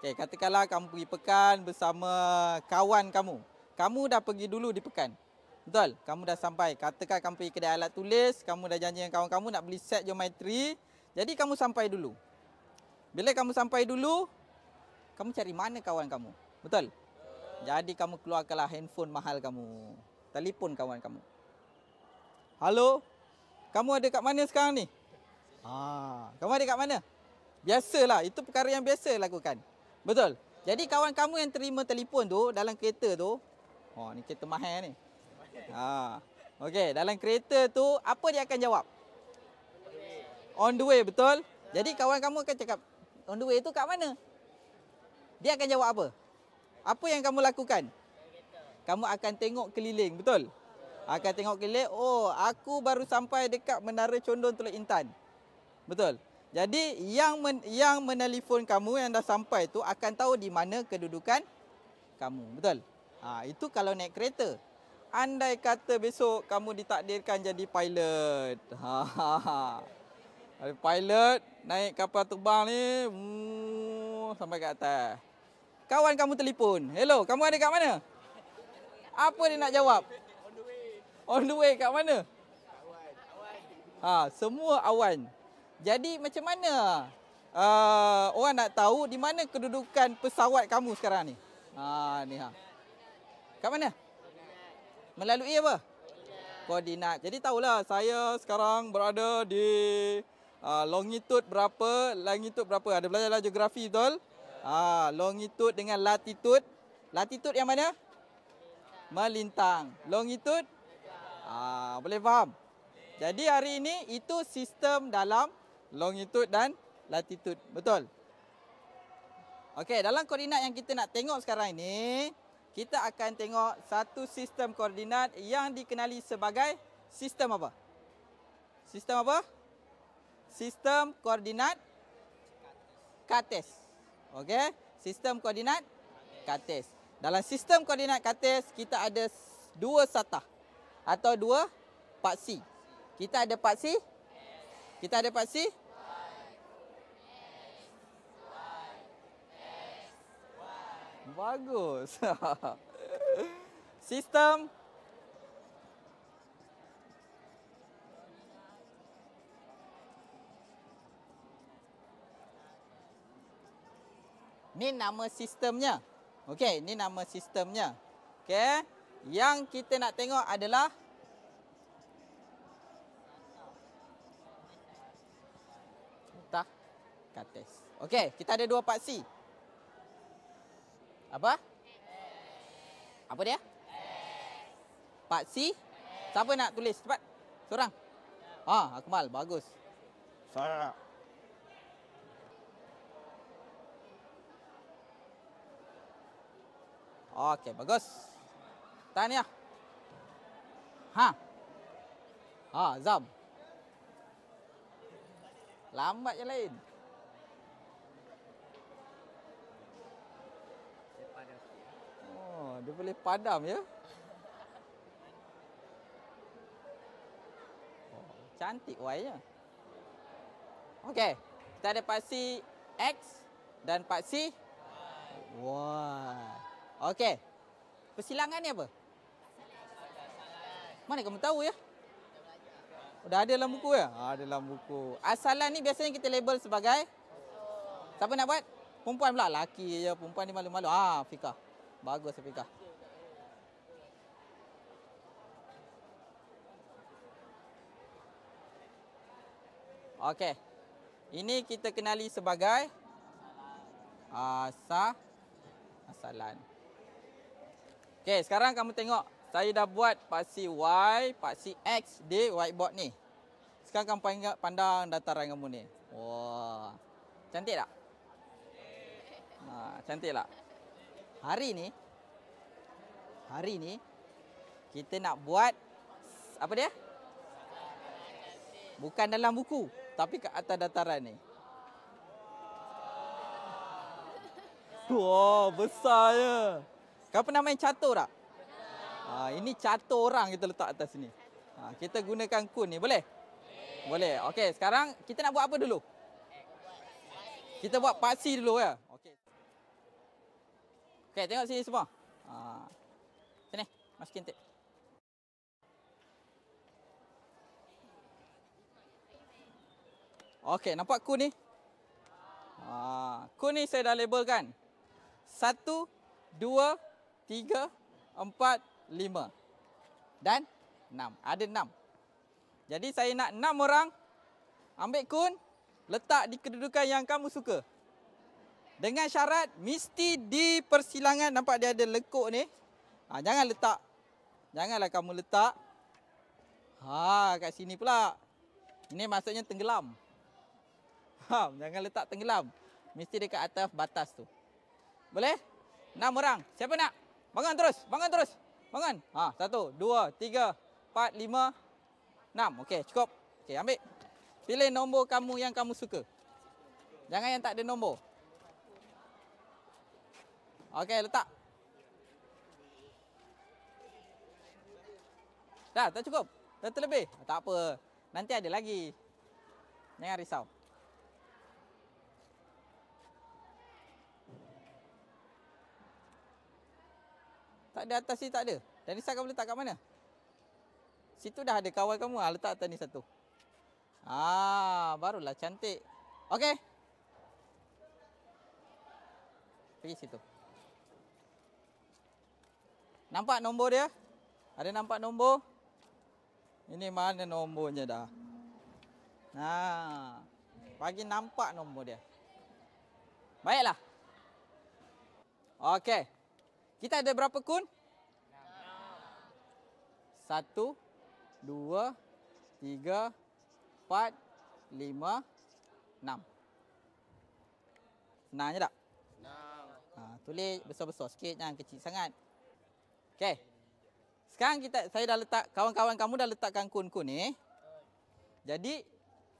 Okey, katakanlah kamu pergi pekan bersama kawan kamu. Kamu dah pergi dulu di pekan. Betul? Kamu dah sampai. Katakan kamu pergi kedai alat tulis. Kamu dah janji dengan kawan kamu nak beli set geometri. Jadi kamu sampai dulu. Bila kamu sampai dulu, kamu cari mana kawan kamu. Betul? Jadi kamu keluarkanlah handphone mahal kamu. Telepon kawan kamu. Halo? Kamu ada kat mana sekarang ni? Ah, kamu ada kat mana? Biasalah, itu perkara yang biasa lakukan. Betul. Jadi kawan kamu yang terima telefon tu dalam kereta tu. Oh, ni kereta mahal ni. Ha. Okey, dalam kereta tu apa dia akan jawab? On the way. betul? Jadi kawan kamu akan cakap on the way tu kat mana? Dia akan jawab apa? Apa yang kamu lakukan? Kamu akan tengok keliling, betul? Akan tengok keliling. Oh, aku baru sampai dekat Menara Condong Teluk Intan. Betul? Jadi yang men, yang menelpon kamu yang dah sampai tu akan tahu di mana kedudukan kamu. Betul? Ha, itu kalau naik kereta. Andai kata besok kamu ditakdirkan jadi pilot. Ha, ha, ha. Pilot naik kapal terbang ni wuh, mm, sampai ke atas. Kawan kamu telefon. Hello, kamu ada kat mana? Apa dia nak jawab? On the way. On the way kat mana? Awan. Ha, semua awan. Awan. Jadi macam mana uh, orang nak tahu di mana kedudukan pesawat kamu sekarang ni? Ha ni ha. Kat mana? Melalui apa? Koordinat. Jadi tahulah saya sekarang berada di uh, longitude berapa, longitude berapa. Ada belajar lah geografi betul? Ha, uh, longitude dengan latitude. Latitude yang mana? Melintang. Longitude? Ha, uh, boleh faham? Jadi hari ini itu sistem dalam longitude dan latitud Betul. Okey, dalam koordinat yang kita nak tengok sekarang ini, kita akan tengok satu sistem koordinat yang dikenali sebagai sistem apa? Sistem apa? Sistem koordinat kates. Okey, sistem koordinat kates. Dalam sistem koordinat kates kita ada dua satah atau dua paksi. Kita ada paksi kita ada paksi? Bagus. Sistem. Ini nama sistemnya. Okey, ini nama sistemnya. Okey. Yang kita nak tengok adalah Kates. Okey, kita ada dua paksi. Apa? Apa dia? Paksi? Siapa nak tulis? Cepat. Sorang. Ha, ah, Akmal, bagus. Saya. Okey, bagus. Tahniah. Ha. Ha, Zam. Lambat yang lain. Dia boleh padam ya. Oh, cantik wayanya. Okey, kita ada paksi X dan paksi Y. Wah. Okey. Persilangan ni apa? Mana kamu tahu ya? Dah ada dalam buku ya? Ha, ada dalam buku. Asalan ni biasanya kita label sebagai? Siapa nak buat? Perempuan pula. Laki je. Perempuan ni malu-malu. Ah, ha, Fika. Bagus Fika. Okey. Ini kita kenali sebagai asal ah, asalan. Okey, sekarang kamu tengok saya dah buat paksi Y, paksi X di whiteboard ni. Sekarang kamu pandang, pandang dataran kamu ni. Wah. Cantik tak? Ha, cantik tak? Hari ni hari ni kita nak buat apa dia? Bukan dalam buku tapi ke atas dataran ni. Wah, wow, oh, besarnya. Kau pernah main catur tak? Ha, ini catur orang kita letak atas ni. Ha, kita gunakan kun ni, boleh? Boleh. Okey, sekarang kita nak buat apa dulu? Kita buat pasi dulu ya. Okey. Okey, tengok sini semua. Ha. Sini, masukin tip. Okey, nampak kun ni? Ha, ah, kun ni saya dah label kan? Satu, dua, tiga, empat, lima. Dan enam. Ada enam. Jadi saya nak enam orang ambil kun, letak di kedudukan yang kamu suka. Dengan syarat mesti di persilangan nampak dia ada lekuk ni. Ha, jangan letak. Janganlah kamu letak. Ha, kat sini pula. Ini maksudnya tenggelam tenggelam. Jangan letak tenggelam. Mesti dekat atas batas tu. Boleh? Enam orang. Siapa nak? Bangun terus. Bangun terus. Bangun. Ha, satu, dua, tiga, empat, lima, enam. Okey, cukup. Okey, ambil. Pilih nombor kamu yang kamu suka. Jangan yang tak ada nombor. Okey, letak. Dah, tak cukup. Dah terlebih. Tak apa. Nanti ada lagi. Jangan risau. Tak ada atas sini tak ada. Dan Nisa kamu letak kat mana? Situ dah ada kawan kamu. Ah, letak atas ni satu. Ah, barulah cantik. Okey. Pergi situ. Nampak nombor dia? Ada nampak nombor? Ini mana nombornya dah? Nah. Bagi nampak nombor dia. Baiklah. Okey. Kita ada berapa kun? Satu, dua, tiga, empat, lima, enam. Senang je tak? Senang. Ha, tulis besar-besar sikit, jangan kecil sangat. Okey. Sekarang kita saya dah letak, kawan-kawan kamu dah letakkan kun-kun ni. Jadi,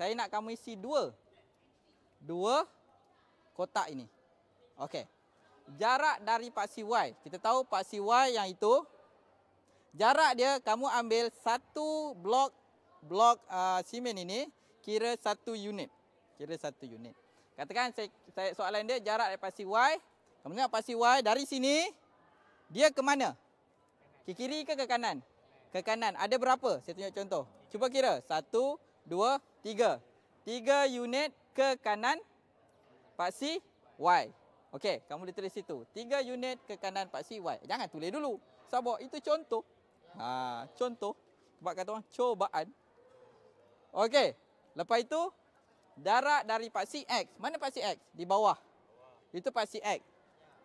saya nak kamu isi dua. Dua kotak ini. Okey jarak dari paksi Y. Kita tahu paksi Y yang itu. Jarak dia kamu ambil satu blok blok uh, simen ini. Kira satu unit. Kira satu unit. Katakan saya, saya soalan dia jarak dari paksi Y. Kamu tengok paksi Y dari sini. Dia ke mana? Ke kiri ke ke kanan? Ke kanan. Ada berapa? Saya tunjuk contoh. Cuba kira. Satu, dua, tiga. Tiga unit ke kanan paksi Y. Y. Okey, kamu boleh tulis situ. Tiga unit ke kanan paksi Y. Jangan tulis dulu. Sabar, itu contoh. Ha, contoh. Sebab kata orang cobaan. Okey, lepas itu darat dari paksi X. Mana paksi X? Di bawah. Itu paksi X.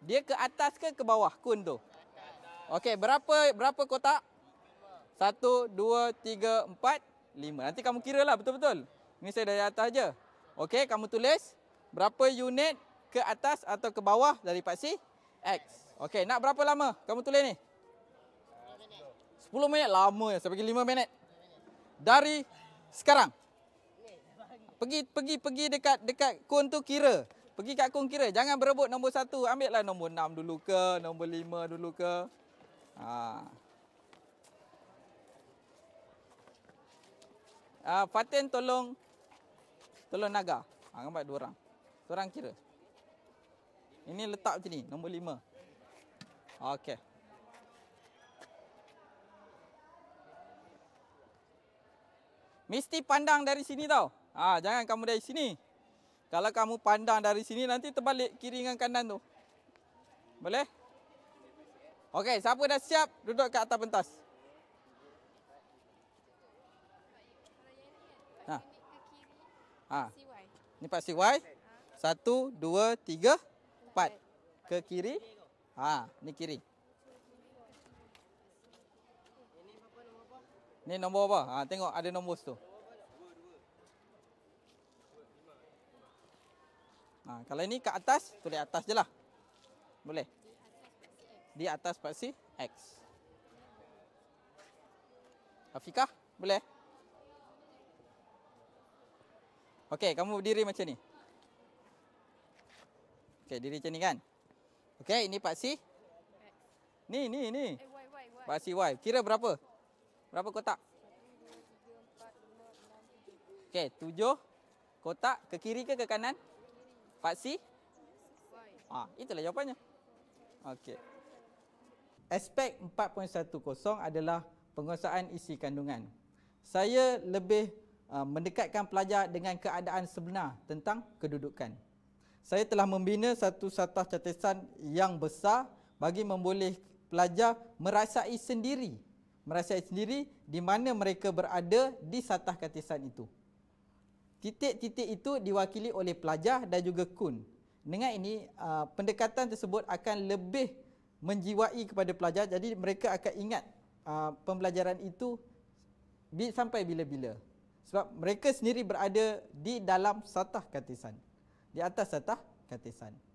Dia ke atas ke ke bawah kun tu? Okey, berapa berapa kotak? Satu, dua, tiga, empat, lima. Nanti kamu kira lah betul-betul. Ini saya dari atas je. Okey, kamu tulis. Berapa unit ke atas atau ke bawah dari Paksi X. Okey, nak berapa lama kamu tulis ni? 10 minit. lama ya. Saya bagi 5 minit. Dari sekarang. Pergi pergi pergi dekat dekat kon tu kira. Pergi kat kon kira. Jangan berebut nombor 1. Ambil lah nombor 6 dulu ke, nombor 5 dulu ke. Ha. Ah, Fatin tolong tolong naga. Ah, ambil dua orang. orang kira. Ini letak macam ni, nombor lima. Okey. Mesti pandang dari sini tau. Ha, jangan kamu dari sini. Kalau kamu pandang dari sini nanti terbalik kiri dengan kanan tu. Boleh? Okey, siapa dah siap duduk kat atas pentas? Ha. Ha. Ini pasti Y. Satu, dua, tiga lompat ke kiri. Ha, ni kiri. Ini apa apa? Ni nombor apa? Ha, tengok ada nombor tu. Ha, kalau ni ke atas, tulis atas je lah. Boleh? Di atas paksi X. Afiqah, boleh? Okey, kamu berdiri macam ni. Okey, diri macam ni kan. Okey, ini Paksi. C. Ni, ni, ni. Eh, Pak Y. Kira berapa? Berapa kotak? Okey, tujuh kotak ke kiri ke ke kanan? Paksi. C. Ah, itulah jawapannya. Okey. Aspek 4.10 adalah penguasaan isi kandungan. Saya lebih ah, mendekatkan pelajar dengan keadaan sebenar tentang kedudukan saya telah membina satu satah catatan yang besar bagi memboleh pelajar merasai sendiri merasai sendiri di mana mereka berada di satah catatan itu titik-titik itu diwakili oleh pelajar dan juga kun dengan ini uh, pendekatan tersebut akan lebih menjiwai kepada pelajar jadi mereka akan ingat uh, pembelajaran itu sampai bila-bila sebab mereka sendiri berada di dalam satah katisan di atas atas katisan.